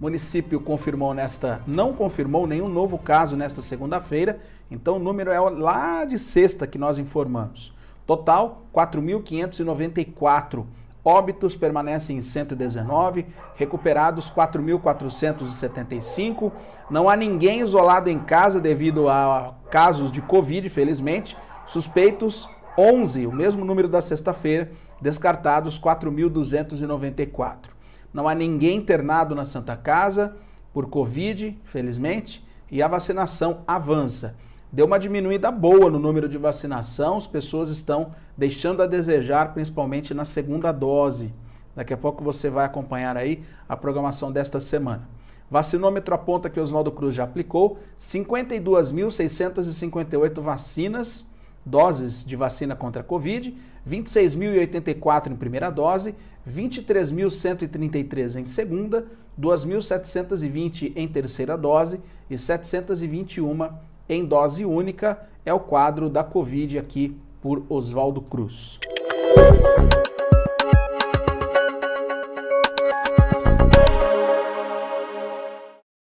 O município confirmou nesta, não confirmou nenhum novo caso nesta segunda-feira, então o número é lá de sexta que nós informamos. Total, 4.594. Óbitos permanecem em 119, recuperados 4.475. Não há ninguém isolado em casa devido a casos de Covid, felizmente. Suspeitos, 11, o mesmo número da sexta-feira, descartados 4.294 não há ninguém internado na Santa Casa por Covid, felizmente, e a vacinação avança. Deu uma diminuída boa no número de vacinação, as pessoas estão deixando a desejar, principalmente na segunda dose. Daqui a pouco você vai acompanhar aí a programação desta semana. Vacinômetro aponta que Oswaldo Cruz já aplicou 52.658 vacinas doses de vacina contra a Covid, 26.084 em primeira dose, 23.133 em segunda, 2.720 em terceira dose e 721 em dose única. É o quadro da Covid aqui por Oswaldo Cruz.